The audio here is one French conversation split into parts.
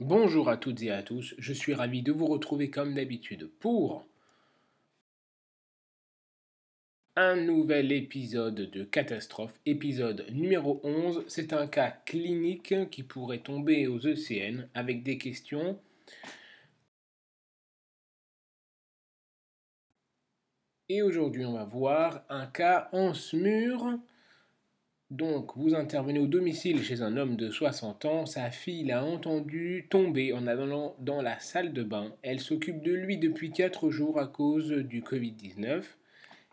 Bonjour à toutes et à tous, je suis ravi de vous retrouver comme d'habitude pour un nouvel épisode de Catastrophe, épisode numéro 11. C'est un cas clinique qui pourrait tomber aux ECN avec des questions. Et aujourd'hui, on va voir un cas en SMUR donc, vous intervenez au domicile chez un homme de 60 ans, sa fille l'a entendu tomber en allant dans la salle de bain. Elle s'occupe de lui depuis 4 jours à cause du Covid-19.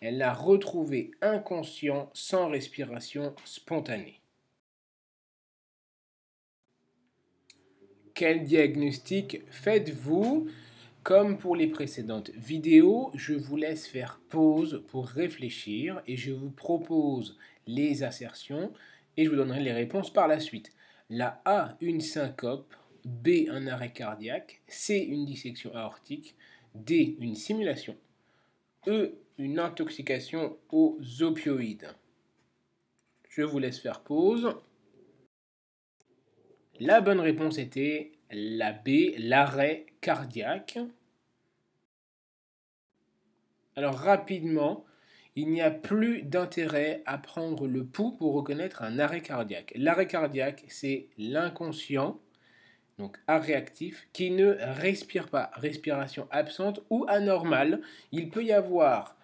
Elle l'a retrouvé inconscient, sans respiration spontanée. Quel diagnostic faites-vous comme pour les précédentes vidéos, je vous laisse faire pause pour réfléchir et je vous propose les assertions et je vous donnerai les réponses par la suite. La A, une syncope, B, un arrêt cardiaque, C, une dissection aortique, D, une simulation, E, une intoxication aux opioïdes. Je vous laisse faire pause. La bonne réponse était la B, l'arrêt cardiaque. Alors rapidement, il n'y a plus d'intérêt à prendre le pouls pour reconnaître un arrêt cardiaque. L'arrêt cardiaque, c'est l'inconscient, donc arrêt actif, qui ne respire pas, respiration absente ou anormale. Il peut y avoir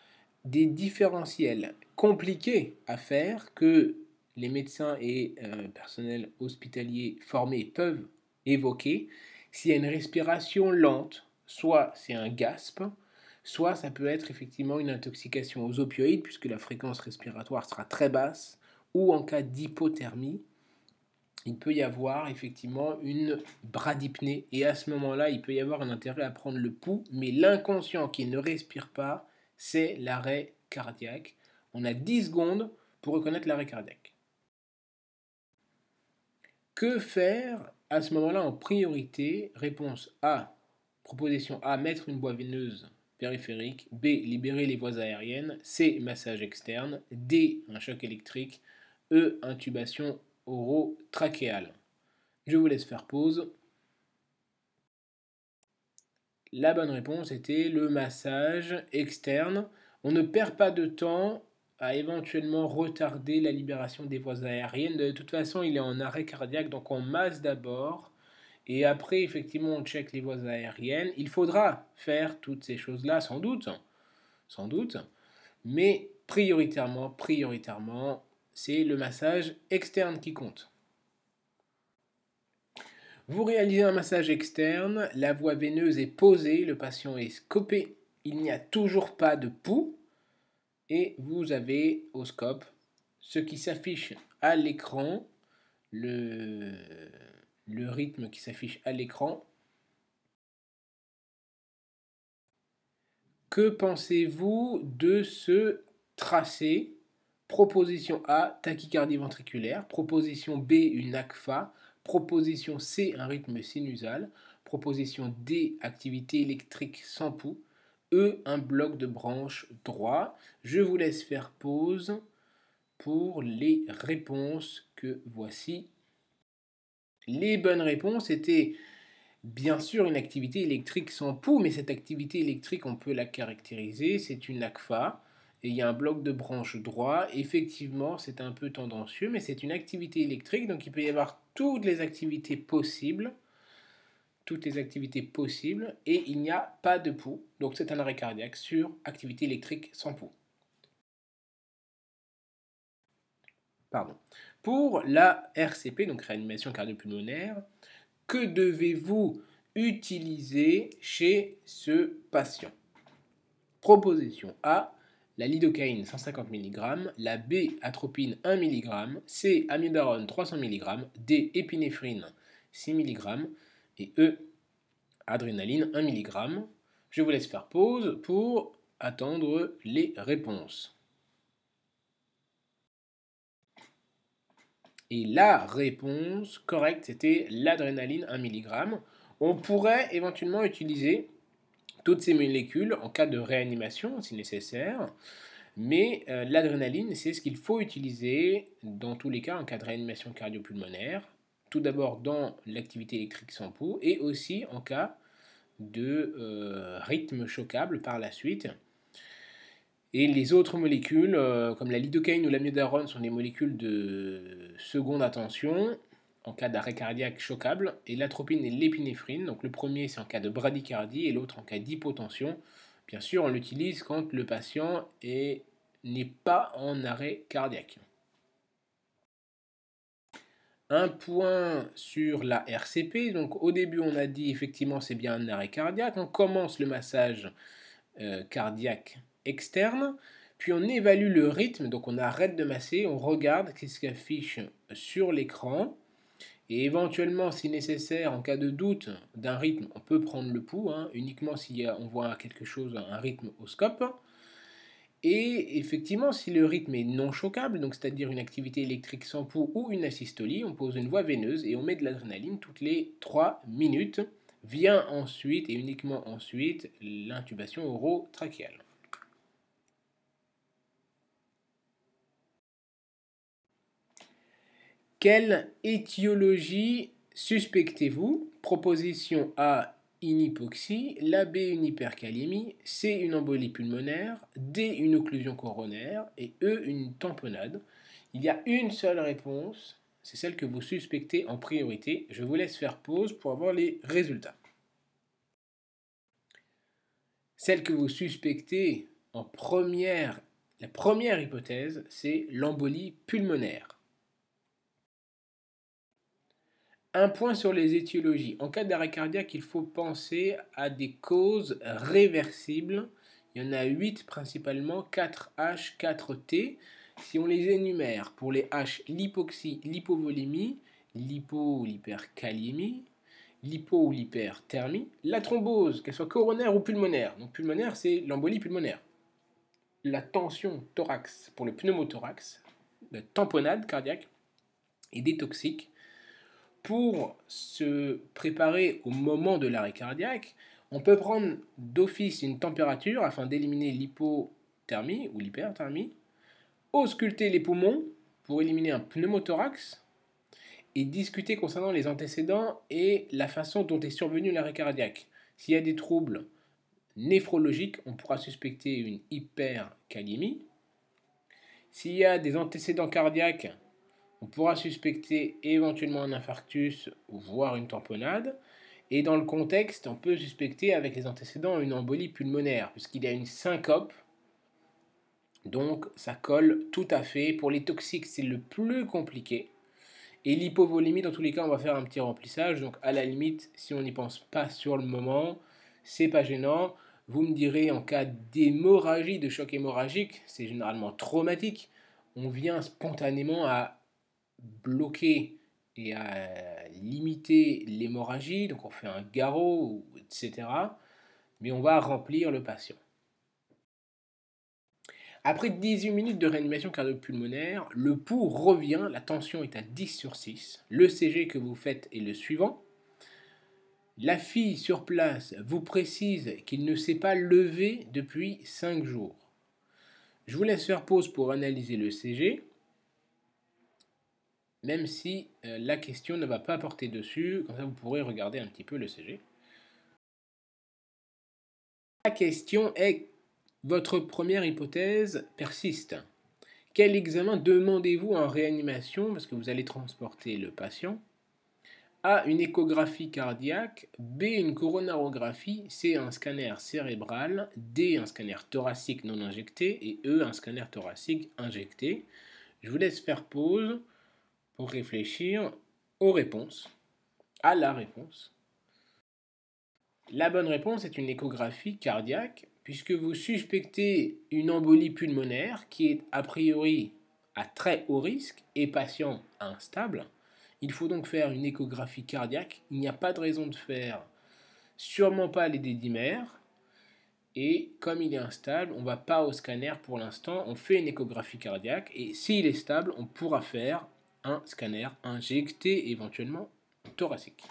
des différentiels compliqués à faire que les médecins et euh, personnels hospitaliers formés peuvent évoquer. S'il y a une respiration lente, soit c'est un gasp, soit ça peut être effectivement une intoxication aux opioïdes, puisque la fréquence respiratoire sera très basse, ou en cas d'hypothermie, il peut y avoir effectivement une bradypnée. Et à ce moment-là, il peut y avoir un intérêt à prendre le pouls, mais l'inconscient qui ne respire pas, c'est l'arrêt cardiaque. On a 10 secondes pour reconnaître l'arrêt cardiaque. Que faire à ce moment-là en priorité Réponse A. Proposition A, mettre une bois veineuse périphérique, B, libérer les voies aériennes, C, massage externe, D, un choc électrique, E, intubation oro trachéale Je vous laisse faire pause. La bonne réponse était le massage externe. On ne perd pas de temps à éventuellement retarder la libération des voies aériennes. De toute façon, il est en arrêt cardiaque, donc on masse d'abord et après, effectivement, on check les voies aériennes. Il faudra faire toutes ces choses-là, sans doute. Sans doute. Mais prioritairement, prioritairement, c'est le massage externe qui compte. Vous réalisez un massage externe, la voie veineuse est posée, le patient est scopé, il n'y a toujours pas de pouls, et vous avez au scope ce qui s'affiche à l'écran, le, le rythme qui s'affiche à l'écran. Que pensez-vous de ce tracé Proposition A, tachycardie ventriculaire. Proposition B, une ACFA. Proposition C, un rythme sinusal. Proposition D, activité électrique sans pouls. E, un bloc de branche droit. Je vous laisse faire pause pour les réponses que voici les bonnes réponses étaient bien sûr une activité électrique sans pouls, mais cette activité électrique, on peut la caractériser, c'est une LACFA, et il y a un bloc de branche droit. Effectivement, c'est un peu tendancieux, mais c'est une activité électrique, donc il peut y avoir toutes les activités possibles, toutes les activités possibles, et il n'y a pas de pouls, donc c'est un arrêt cardiaque sur activité électrique sans pouls. Pardon. Pour la RCP, donc réanimation cardio-pulmonaire, que devez-vous utiliser chez ce patient Proposition A, la lidocaïne 150 mg, la B, atropine 1 mg, C, amiodarone 300 mg, D, épinéphrine 6 mg et E, adrénaline 1 mg. Je vous laisse faire pause pour attendre les réponses. Et la réponse correcte, c'était l'adrénaline 1 mg. On pourrait éventuellement utiliser toutes ces molécules en cas de réanimation si nécessaire. Mais euh, l'adrénaline, c'est ce qu'il faut utiliser dans tous les cas en cas de réanimation cardiopulmonaire. Tout d'abord dans l'activité électrique sans peau et aussi en cas de euh, rythme choquable par la suite. Et les autres molécules, euh, comme la lidocaïne ou l'amiodarone, sont des molécules de seconde attention en cas d'arrêt cardiaque choquable, et l'atropine et l'épinéphrine. Donc le premier, c'est en cas de bradycardie, et l'autre en cas d'hypotension. Bien sûr, on l'utilise quand le patient n'est pas en arrêt cardiaque. Un point sur la RCP. Donc au début, on a dit effectivement c'est bien un arrêt cardiaque. On commence le massage euh, cardiaque externe, puis on évalue le rythme, donc on arrête de masser, on regarde ce qu'affiche sur l'écran, et éventuellement, si nécessaire, en cas de doute d'un rythme, on peut prendre le pouls, hein, uniquement si on voit quelque chose, un rythme au scope. Et effectivement, si le rythme est non choquable, donc c'est-à-dire une activité électrique sans pouls ou une asystolie, on pose une voie veineuse et on met de l'adrénaline toutes les 3 minutes. Vient ensuite et uniquement ensuite l'intubation oro-trachéale. Quelle étiologie suspectez-vous Proposition A, une hypoxie, la B, une hypercalémie, C, une embolie pulmonaire, D, une occlusion coronaire et E, une tamponade. Il y a une seule réponse, c'est celle que vous suspectez en priorité. Je vous laisse faire pause pour avoir les résultats. Celle que vous suspectez en première, la première hypothèse, c'est l'embolie pulmonaire. Un point sur les étiologies. En cas d'arrêt cardiaque, il faut penser à des causes réversibles. Il y en a 8 principalement, 4H, 4T. Si on les énumère, pour les H, l'hypoxie, l'hypovolémie, l'hypo ou l'hyperkaliémie, l'hypo ou l'hyperthermie, la thrombose, qu'elle soit coronaire ou pulmonaire. Donc pulmonaire, c'est l'embolie pulmonaire. La tension thorax pour le pneumothorax, la tamponade cardiaque et des toxiques pour se préparer au moment de l'arrêt cardiaque, on peut prendre d'office une température afin d'éliminer l'hypothermie ou l'hyperthermie, ausculter les poumons pour éliminer un pneumothorax et discuter concernant les antécédents et la façon dont est survenu l'arrêt cardiaque. S'il y a des troubles néphrologiques, on pourra suspecter une hypercalémie. S'il y a des antécédents cardiaques, on pourra suspecter éventuellement un infarctus, voire une tamponade. Et dans le contexte, on peut suspecter avec les antécédents une embolie pulmonaire, puisqu'il y a une syncope. Donc ça colle tout à fait. Pour les toxiques, c'est le plus compliqué. Et l'hypovolémie, dans tous les cas, on va faire un petit remplissage. Donc à la limite, si on n'y pense pas sur le moment, c'est pas gênant. Vous me direz, en cas d'hémorragie, de choc hémorragique, c'est généralement traumatique, on vient spontanément à bloquer et à limiter l'hémorragie, donc on fait un garrot, etc. Mais on va remplir le patient. Après 18 minutes de réanimation cardio-pulmonaire le pouls revient, la tension est à 10 sur 6. Le CG que vous faites est le suivant. La fille sur place vous précise qu'il ne s'est pas levé depuis 5 jours. Je vous laisse faire pause pour analyser le CG même si euh, la question ne va pas porter dessus, comme ça vous pourrez regarder un petit peu le CG. La question est, votre première hypothèse persiste. Quel examen demandez-vous en réanimation, parce que vous allez transporter le patient A, une échographie cardiaque, B, une coronarographie, C, un scanner cérébral, D, un scanner thoracique non injecté, et E, un scanner thoracique injecté. Je vous laisse faire pause pour réfléchir aux réponses, à la réponse. La bonne réponse est une échographie cardiaque puisque vous suspectez une embolie pulmonaire qui est a priori à très haut risque et patient instable. Il faut donc faire une échographie cardiaque. Il n'y a pas de raison de faire sûrement pas les dédimères. Et comme il est instable, on ne va pas au scanner pour l'instant. On fait une échographie cardiaque et s'il est stable, on pourra faire un scanner injecté éventuellement thoracique.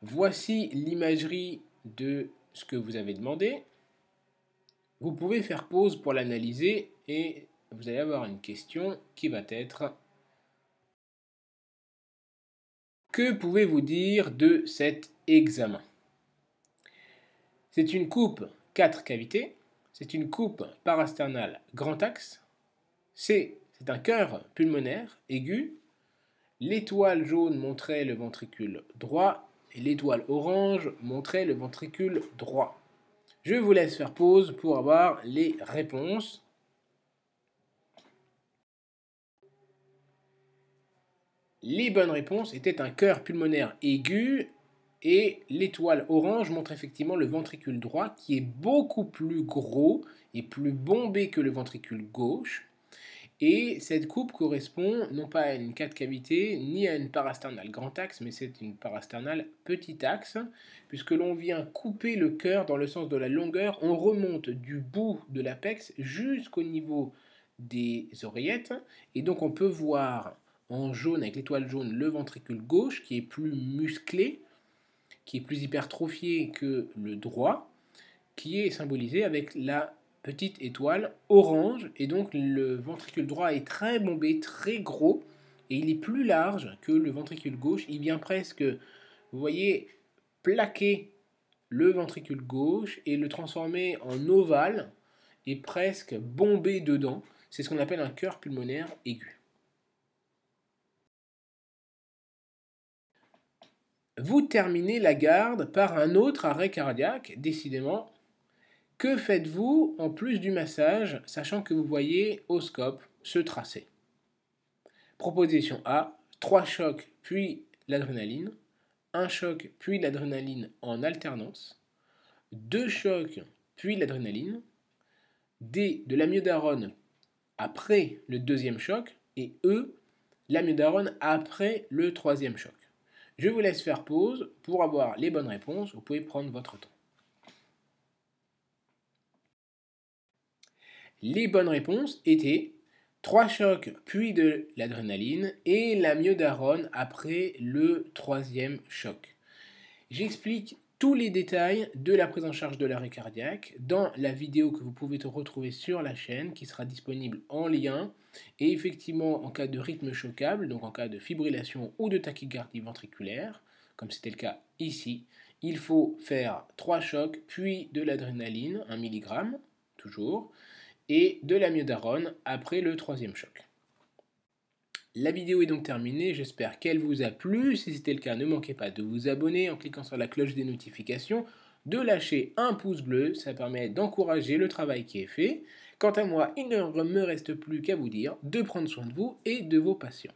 Voici l'imagerie de ce que vous avez demandé. Vous pouvez faire pause pour l'analyser et vous allez avoir une question qui va être Que pouvez-vous dire de cet examen C'est une coupe 4 cavités, c'est une coupe parasternale grand axe, c'est c'est un cœur pulmonaire aigu. L'étoile jaune montrait le ventricule droit et l'étoile orange montrait le ventricule droit. Je vous laisse faire pause pour avoir les réponses. Les bonnes réponses étaient un cœur pulmonaire aigu et l'étoile orange montre effectivement le ventricule droit qui est beaucoup plus gros et plus bombé que le ventricule gauche. Et cette coupe correspond non pas à une 4 cavités, ni à une parasternale grand axe, mais c'est une parasternale petit axe, puisque l'on vient couper le cœur dans le sens de la longueur. On remonte du bout de l'apex jusqu'au niveau des oreillettes, et donc on peut voir en jaune avec l'étoile jaune le ventricule gauche qui est plus musclé, qui est plus hypertrophié que le droit, qui est symbolisé avec la petite étoile orange, et donc le ventricule droit est très bombé, très gros, et il est plus large que le ventricule gauche. Il vient presque, vous voyez, plaquer le ventricule gauche et le transformer en ovale et presque bombé dedans. C'est ce qu'on appelle un cœur pulmonaire aigu. Vous terminez la garde par un autre arrêt cardiaque, décidément que faites-vous en plus du massage, sachant que vous voyez au scope ce tracé Proposition A, 3 chocs puis l'adrénaline, 1 choc puis l'adrénaline en alternance, 2 chocs puis l'adrénaline, D de l'amiodarone après le deuxième choc et E l'amiodarone après le troisième choc. Je vous laisse faire pause pour avoir les bonnes réponses, vous pouvez prendre votre temps. Les bonnes réponses étaient trois chocs puis de l'adrénaline et la myodarone après le troisième choc. J'explique tous les détails de la prise en charge de l'arrêt cardiaque dans la vidéo que vous pouvez retrouver sur la chaîne qui sera disponible en lien. Et effectivement, en cas de rythme choquable, donc en cas de fibrillation ou de tachycardie ventriculaire, comme c'était le cas ici, il faut faire trois chocs puis de l'adrénaline, 1 mg toujours et de la myodarone après le troisième choc. La vidéo est donc terminée, j'espère qu'elle vous a plu. Si c'était le cas, ne manquez pas de vous abonner en cliquant sur la cloche des notifications, de lâcher un pouce bleu, ça permet d'encourager le travail qui est fait. Quant à moi, il ne me reste plus qu'à vous dire de prendre soin de vous et de vos patients.